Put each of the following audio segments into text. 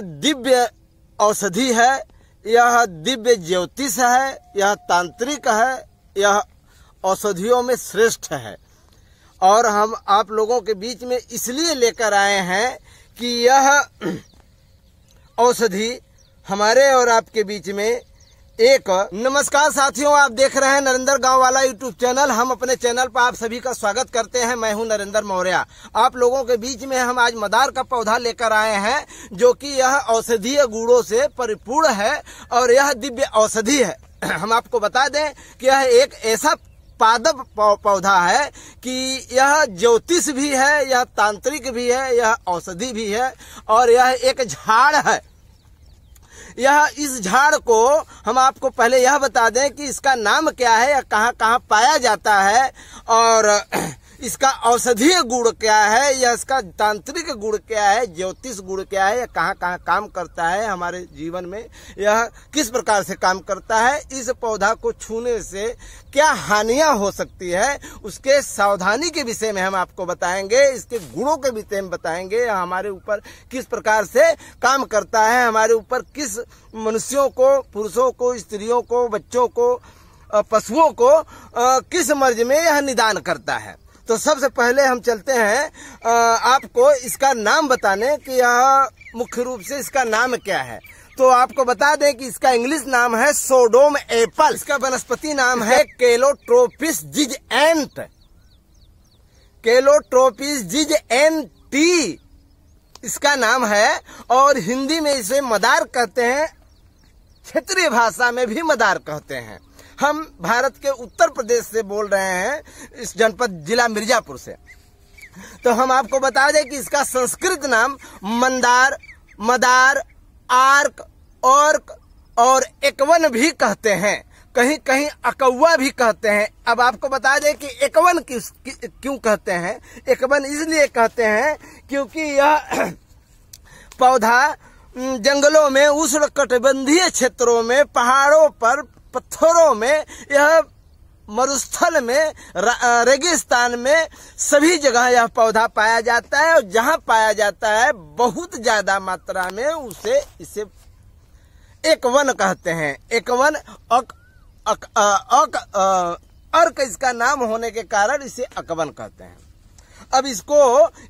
दिव्य औषधि है यह दिव्य ज्योतिष है यह तांत्रिक है यह औषधियों में श्रेष्ठ है और हम आप लोगों के बीच में इसलिए लेकर आए हैं कि यह औषधि हमारे और आपके बीच में एक नमस्कार साथियों आप देख रहे हैं नरेंद्र गांव वाला यूट्यूब चैनल हम अपने चैनल पर आप सभी का स्वागत करते हैं मैं हूं नरेंद्र मौर्य आप लोगों के बीच में हम आज मदार का पौधा लेकर आए हैं जो कि यह औषधीय गुड़ो से परिपूर्ण है और यह दिव्य औषधि है हम आपको बता दें कि यह एक ऐसा पादप पौधा है कि यह ज्योतिष भी है यह तांत्रिक भी है यह औषधि भी है और यह एक झाड़ है यह इस झाड़ को हम आपको पहले यह बता दें कि इसका नाम क्या है या कहाँ कहाँ पाया जाता है और इसका औषधीय गुण क्या है या इसका तांत्रिक गुण क्या है ज्योतिष गुण क्या है या कहाँ कहाँ काम करता है हमारे जीवन में यह किस प्रकार से काम करता है इस पौधा को छूने से क्या हानियां हो सकती है उसके सावधानी के विषय में हम आपको बताएंगे इसके गुणों के विषय में बताएंगे हमारे ऊपर किस प्रकार से काम करता है हमारे ऊपर किस मनुष्यों को पुरुषों को स्त्रियों को बच्चों को पशुओं को किस मर्ज में यह निदान करता है तो सबसे पहले हम चलते हैं आ, आपको इसका नाम बताने कि यह मुख्य रूप से इसका नाम क्या है तो आपको बता दें कि इसका इंग्लिश नाम है सोडोम एप्पल इसका वनस्पति नाम है केलोट्रोपिस जिज एंट केलोट्रोपिस जिज एन टी इसका नाम है और हिंदी में इसे मदार कहते हैं क्षेत्रीय भाषा में भी मदार कहते हैं हम भारत के उत्तर प्रदेश से बोल रहे हैं इस जनपद जिला मिर्जापुर से तो हम आपको बता दें कि इसका संस्कृत नाम मंदार मदार आर्क और्क और एकवन भी कहते हैं कहीं कहीं अकौवा भी कहते हैं अब आपको बता दें कि एकवन किस क्यों कहते हैं एकवन इसलिए कहते हैं क्योंकि यह पौधा जंगलों में उष्ण कटबंधीय क्षेत्रों में पहाड़ों पर पत्थरों में यह मरुस्थल में रेगिस्तान में सभी जगह यह पौधा पाया जाता है और जहां पाया जाता है बहुत ज्यादा मात्रा में उसे इसे एक वन कहते हैं एक वन अक, अक, अक, अक, अर्क इसका नाम होने के कारण इसे अकवन कहते हैं अब इसको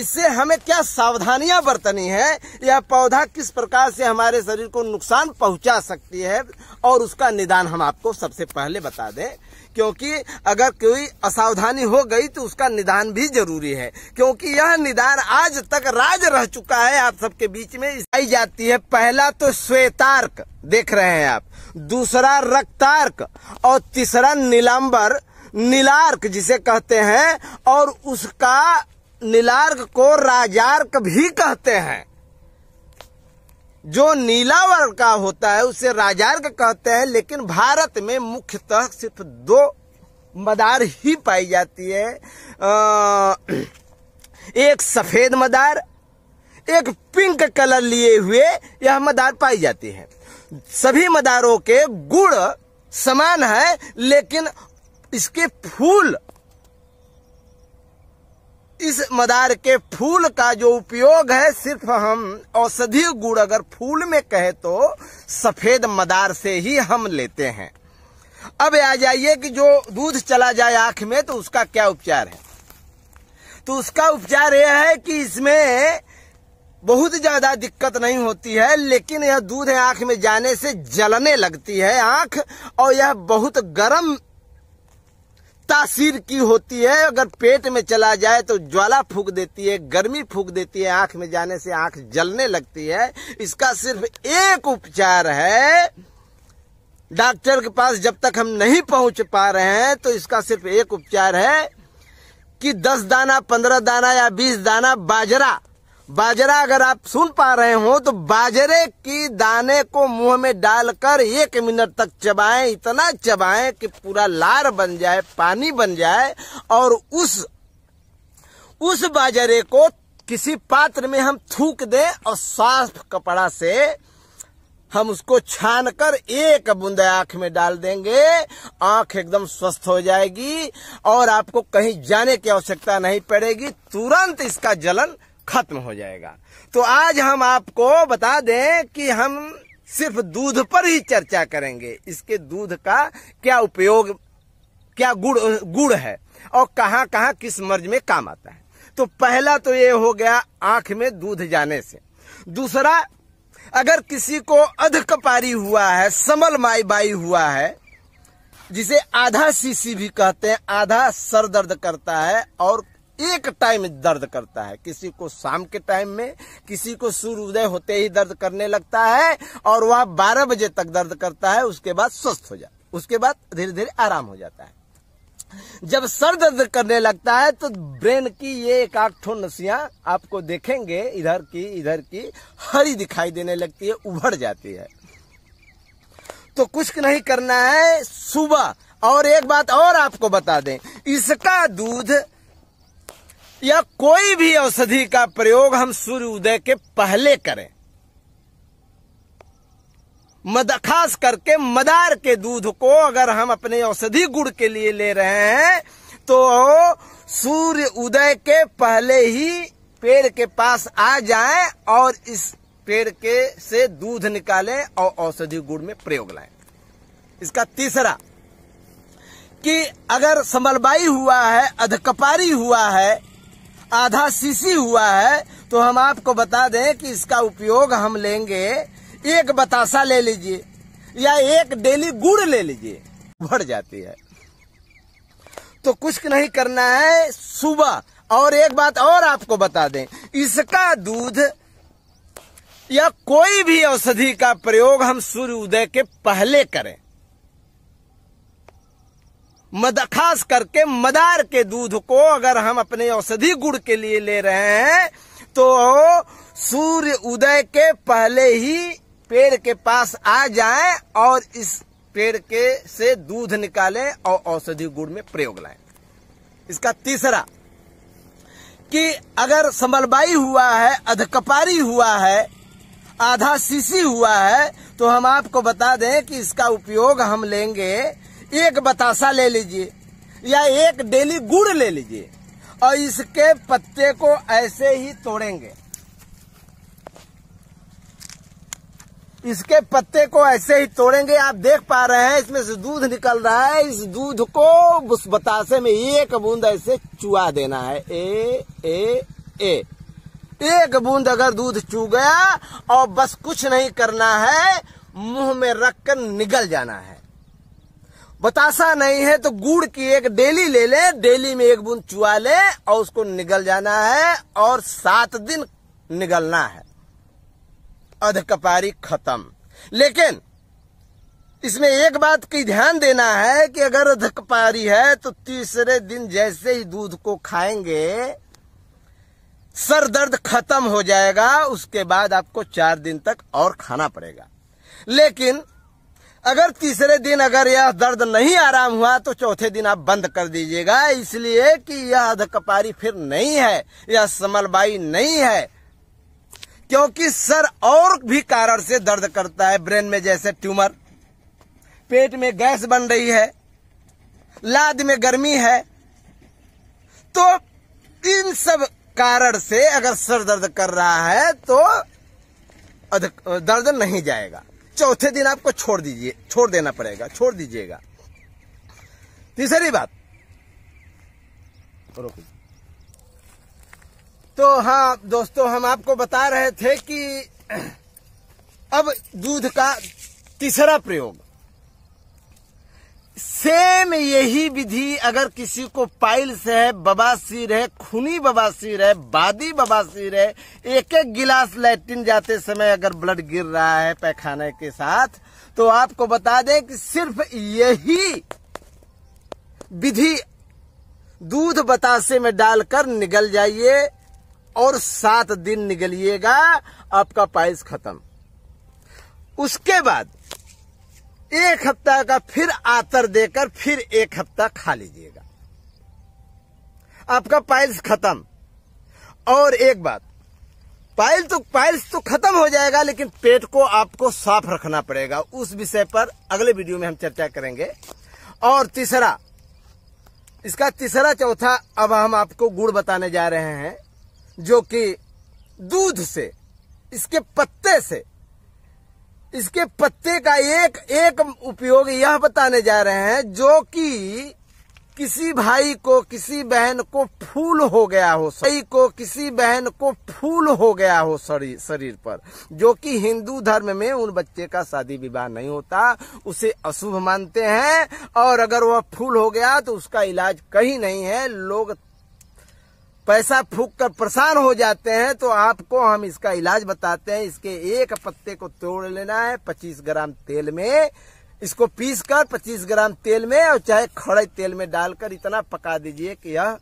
इससे हमें क्या सावधानियां बरतनी है यह पौधा किस प्रकार से हमारे शरीर को नुकसान पहुंचा सकती है और उसका निदान हम आपको सबसे पहले बता दें क्योंकि अगर कोई असावधानी हो गई तो उसका निदान भी जरूरी है क्योंकि यह निदान आज तक राज रह चुका है आप सबके बीच में आई जाती है पहला तो श्वेतार्क देख रहे हैं आप दूसरा रक्तार्क और तीसरा नीलांबर नीलार्क जिसे कहते हैं और उसका नीलार्क को राजार्क भी कहते हैं जो नीला वर्ग का होता है उसे राजार्क कहते हैं लेकिन भारत में मुख्यतः सिर्फ दो मदार ही पाई जाती है एक सफेद मदार एक पिंक कलर लिए हुए यह मदार पाई जाती है सभी मदारों के गुण समान है लेकिन इसके फूल इस मदार के फूल का जो उपयोग है सिर्फ हम औषधीय गुण अगर फूल में कहे तो सफेद मदार से ही हम लेते हैं अब आ जाइए कि जो दूध चला जाए आंख में तो उसका क्या उपचार है तो उसका उपचार यह है कि इसमें बहुत ज्यादा दिक्कत नहीं होती है लेकिन यह दूध आंख में जाने से जलने लगती है आंख और यह बहुत गर्म तासीर की होती है अगर पेट में चला जाए तो ज्वाला फूक देती है गर्मी फूक देती है आंख में जाने से आंख जलने लगती है इसका सिर्फ एक उपचार है डॉक्टर के पास जब तक हम नहीं पहुंच पा रहे हैं तो इसका सिर्फ एक उपचार है कि दस दाना पंद्रह दाना या बीस दाना बाजरा बाजरा अगर आप सुन पा रहे हो तो बाजरे की दाने को मुंह में डालकर एक मिनट तक चबाएं इतना चबाएं कि पूरा लार बन जाए पानी बन जाए और उस उस बाजरे को किसी पात्र में हम थूक दें और साफ कपड़ा से हम उसको छान कर एक बूंदे आंख में डाल देंगे आंख एकदम स्वस्थ हो जाएगी और आपको कहीं जाने की आवश्यकता नहीं पड़ेगी तुरंत इसका जलन खत्म हो जाएगा तो आज हम आपको बता दें कि हम सिर्फ दूध पर ही चर्चा करेंगे इसके दूध का क्या उपयोग क्या गुड़ गुड़ है और कहां कहां किस मर्ज में काम आता है तो पहला तो ये हो गया आंख में दूध जाने से दूसरा अगर किसी को अधकपारी हुआ है समल माई बाई हुआ है जिसे आधा सीसी भी कहते हैं आधा सर दर्द करता है और एक टाइम दर्द करता है किसी को शाम के टाइम में किसी को सूर्योदय होते ही दर्द करने लगता है और वह बारह बजे तक दर्द करता है उसके बाद स्वस्थ हो जाता है उसके बाद धीरे धीरे आराम हो जाता है जब सर दर्द करने लगता है तो ब्रेन की ये एक आठ ठो नसियां आपको देखेंगे इधर की इधर की हरी दिखाई देने लगती है उभर जाती है तो कुछ नहीं करना है सुबह और एक बात और आपको बता दें इसका दूध या कोई भी औषधि का प्रयोग हम सूर्य उदय के पहले करें मद खास करके मदार के दूध को अगर हम अपने औषधि गुड़ के लिए ले रहे हैं तो सूर्य उदय के पहले ही पेड़ के पास आ जाए और इस पेड़ के से दूध निकाले और औषधि गुड़ में प्रयोग लाएं इसका तीसरा कि अगर समलबाई हुआ है अधकपारी हुआ है आधा सीसी हुआ है तो हम आपको बता दें कि इसका उपयोग हम लेंगे एक बतासा ले लीजिए या एक डेली गुड़ ले लीजिए बढ़ जाती है तो कुछ नहीं करना है सुबह और एक बात और आपको बता दें इसका दूध या कोई भी औषधि का प्रयोग हम सूर्य उदय के पहले करें मद खास करके मदार के दूध को अगर हम अपने औषधि गुड़ के लिए ले रहे हैं तो सूर्य उदय के पहले ही पेड़ के पास आ जाए और इस पेड़ के से दूध निकालें और औषधि गुड़ में प्रयोग लाएं इसका तीसरा कि अगर समलबाई हुआ है अधकपारी हुआ है आधा सीसी हुआ है तो हम आपको बता दें कि इसका उपयोग हम लेंगे एक बतासा ले लीजिए या एक डेली गुड़ ले लीजिए और इसके पत्ते को ऐसे ही तोड़ेंगे इसके पत्ते को ऐसे ही तोड़ेंगे आप देख पा रहे हैं इसमें से दूध निकल रहा है इस दूध को उस बतासे में एक बूंद ऐसे चुआ देना है ए ए ए एक बूंद अगर दूध चू गया और बस कुछ नहीं करना है मुंह में रखकर निगल जाना है बतासा नहीं है तो गुड़ की एक डेली ले ले डेली में एक बूंद चुआ ले और उसको निगल जाना है और सात दिन निगलना है अध कपारी खत्म लेकिन इसमें एक बात की ध्यान देना है कि अगर अधकपारी है तो तीसरे दिन जैसे ही दूध को खाएंगे सर दर्द खत्म हो जाएगा उसके बाद आपको चार दिन तक और खाना पड़ेगा लेकिन अगर तीसरे दिन अगर यह दर्द नहीं आराम हुआ तो चौथे दिन आप बंद कर दीजिएगा इसलिए कि यह अधकपारी फिर नहीं है यह समलबाई नहीं है क्योंकि सर और भी कारण से दर्द करता है ब्रेन में जैसे ट्यूमर पेट में गैस बन रही है लाद में गर्मी है तो इन सब कारण से अगर सर दर्द कर रहा है तो दर्द नहीं जाएगा चौथे दिन आपको छोड़ दीजिए छोड़ देना पड़ेगा छोड़ दीजिएगा तीसरी बात तो, तो हाँ दोस्तों हम आपको बता रहे थे कि अब दूध का तीसरा प्रयोग सेम यही विधि अगर किसी को पाइल से है बबासीर है खूनी बबासीर है बादी बबासीर है एक एक गिलास लैट्रिन जाते समय अगर ब्लड गिर रहा है पैखाने के साथ तो आपको बता दें कि सिर्फ यही विधि दूध बतासे में डालकर निगल जाइए और सात दिन निगलिएगा आपका पाइल्स खत्म उसके बाद एक हफ्ता का फिर आतर देकर फिर एक हफ्ता खा लीजिएगा आपका पाइल्स खत्म और एक बात पाइल तो पाइल्स तो खत्म हो जाएगा लेकिन पेट को आपको साफ रखना पड़ेगा उस विषय पर अगले वीडियो में हम चर्चा करेंगे और तीसरा इसका तीसरा चौथा अब हम आपको गुड़ बताने जा रहे हैं जो कि दूध से इसके पत्ते से इसके पत्ते का एक एक उपयोग यह बताने जा रहे हैं जो कि किसी भाई को किसी बहन को फूल हो गया हो सही को किसी बहन को फूल हो गया हो शरीर शरीर पर जो कि हिंदू धर्म में उन बच्चे का शादी विवाह नहीं होता उसे अशुभ मानते हैं और अगर वह फूल हो गया तो उसका इलाज कहीं नहीं है लोग पैसा फूक कर परेशान हो जाते हैं तो आपको हम इसका इलाज बताते हैं इसके एक पत्ते को तोड़ लेना है पच्चीस ग्राम तेल में इसको पीस कर पच्चीस ग्राम तेल में और चाहे खड़े तेल में डालकर इतना पका दीजिए कि यह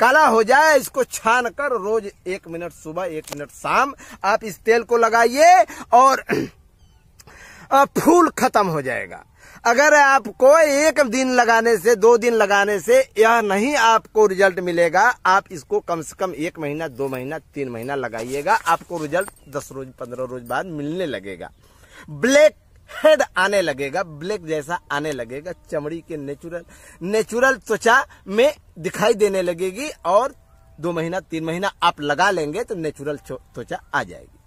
काला हो जाए इसको छान कर रोज एक मिनट सुबह एक मिनट शाम आप इस तेल को लगाइए और फूल खत्म हो जाएगा अगर आपको एक दिन लगाने से दो दिन लगाने से यह नहीं आपको रिजल्ट मिलेगा आप इसको कम से कम एक महीना दो महीना तीन महीना लगाइएगा आपको रिजल्ट दस रोज पंद्रह रोज बाद मिलने लगेगा ब्लैक हेड आने लगेगा ब्लैक जैसा आने लगेगा चमड़ी के नेचुरल नेचुरल त्वचा में दिखाई देने लगेगी और दो महीना तीन महीना आप लगा लेंगे तो नेचुरल त्वचा आ जाएगी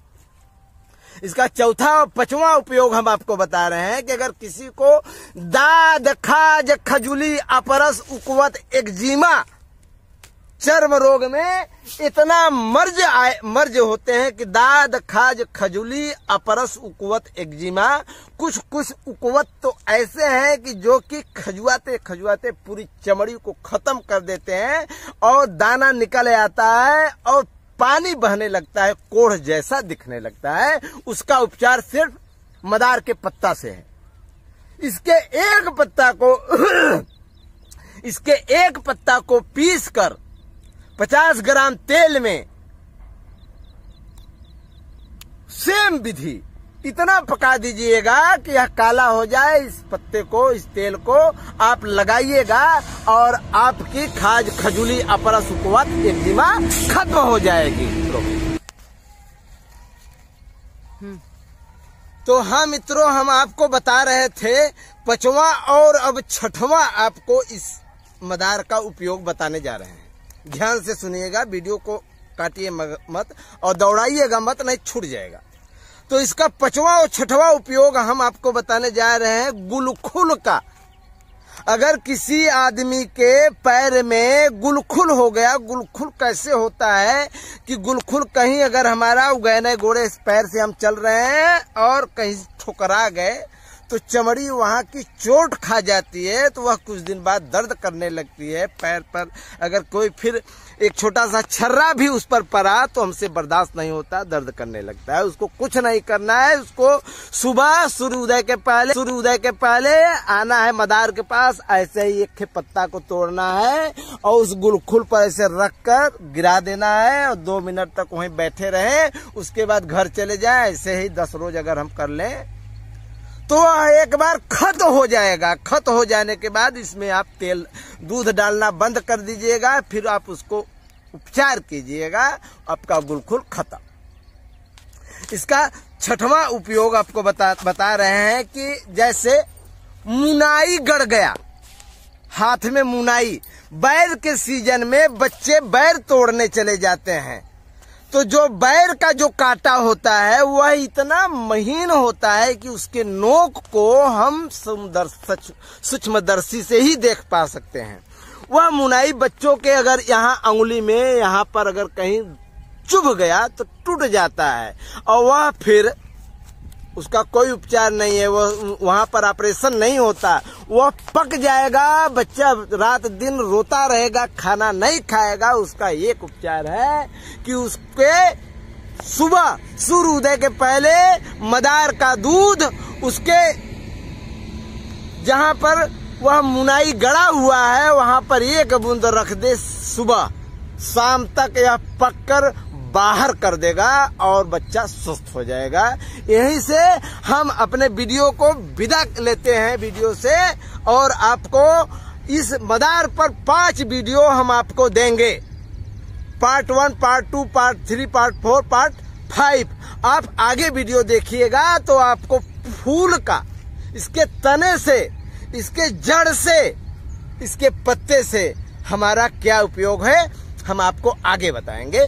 इसका चौथा और पांचवा उपयोग हम आपको बता रहे हैं कि अगर किसी को दाद खाज खजुली अपरस उकवत एक्जिमा चर्म रोग में इतना मर्ज आए मर्ज होते हैं कि दाद खाज खजुली अपरस उकवत एक्जिमा कुछ कुछ उकवत तो ऐसे हैं कि जो कि खजुआते खजुआते पूरी चमड़ी को खत्म कर देते हैं और दाना निकल आता है और पानी बहने लगता है कोढ़ जैसा दिखने लगता है उसका उपचार सिर्फ मदार के पत्ता से है इसके एक पत्ता को इसके एक पत्ता को पीस कर पचास ग्राम तेल में सेम विधि इतना पका दीजिएगा कि यह काला हो जाए इस पत्ते को इस तेल को आप लगाइएगा और आपकी खाज खजूली अपरा सुकवत एक्जिमा खत्म हो जाएगी मित्रों हम्म। तो हाँ मित्रों हम आपको बता रहे थे पचवा और अब छठवा आपको इस मदार का उपयोग बताने जा रहे हैं ध्यान से सुनिएगा वीडियो को काटिए मत और दौड़ाइएगा मत नहीं छूट जाएगा तो इसका पचवा और छठवा उपयोग हम आपको बताने जा रहे हैं गुलखुल का अगर किसी आदमी के पैर में गुलखुल हो गया गुलखुल कैसे होता है कि गुलखुल कहीं अगर हमारा उगैने गोड़े इस पैर से हम चल रहे हैं और कहीं ठुकरा गए तो चमड़ी वहां की चोट खा जाती है तो वह कुछ दिन बाद दर्द करने लगती है पैर पर अगर कोई फिर एक छोटा सा छर्रा भी उस पर पड़ा तो हमसे बर्दाश्त नहीं होता दर्द करने लगता है उसको कुछ नहीं करना है उसको सुबह सूर्योदय के पहले सूर्योदय के पहले आना है मदार के पास ऐसे ही एक पत्ता को तोड़ना है और उस गुलखुल पर ऐसे रख कर गिरा देना है और दो मिनट तक वहीं बैठे रहे उसके बाद घर चले जाए ऐसे ही दस रोज अगर हम कर ले तो एक बार खत हो जाएगा खत हो जाने के बाद इसमें आप तेल दूध डालना बंद कर दीजिएगा फिर आप उसको उपचार कीजिएगा आपका गुलखुल खत्म इसका छठवां उपयोग आपको बता बता रहे हैं कि जैसे मुनाई गड़ गया हाथ में मुनाई बैर के सीजन में बच्चे बैर तोड़ने चले जाते हैं तो जो बैर का जो काटा होता है वह इतना महीन होता है कि उसके नोक को हम सूक्ष्मदर्शी से ही देख पा सकते हैं वह मुनाई बच्चों के अगर यहाँ अंगुली में यहाँ पर अगर कहीं चुभ गया तो टूट जाता है और वह फिर उसका कोई उपचार नहीं है वह वहाँ पर ऑपरेशन नहीं होता वह पक जाएगा बच्चा रात दिन रोता रहेगा खाना नहीं खाएगा उसका एक उपचार है कि उसके सुबह उदय के पहले मदार का दूध उसके जहाँ पर वह मुनाई गड़ा हुआ है वहाँ पर एक बूंद रख दे सुबह शाम तक यह पककर बाहर कर देगा और बच्चा सुस्त हो जाएगा यहीं से हम अपने वीडियो को विदा लेते हैं वीडियो से और आपको इस मदार पर पांच वीडियो हम आपको देंगे part one part two part three part four part five आप आगे वीडियो देखिएगा तो आपको फूल का इसके तने से इसके जड़ से इसके पत्ते से हमारा क्या उपयोग है हम आपको आगे बताएंगे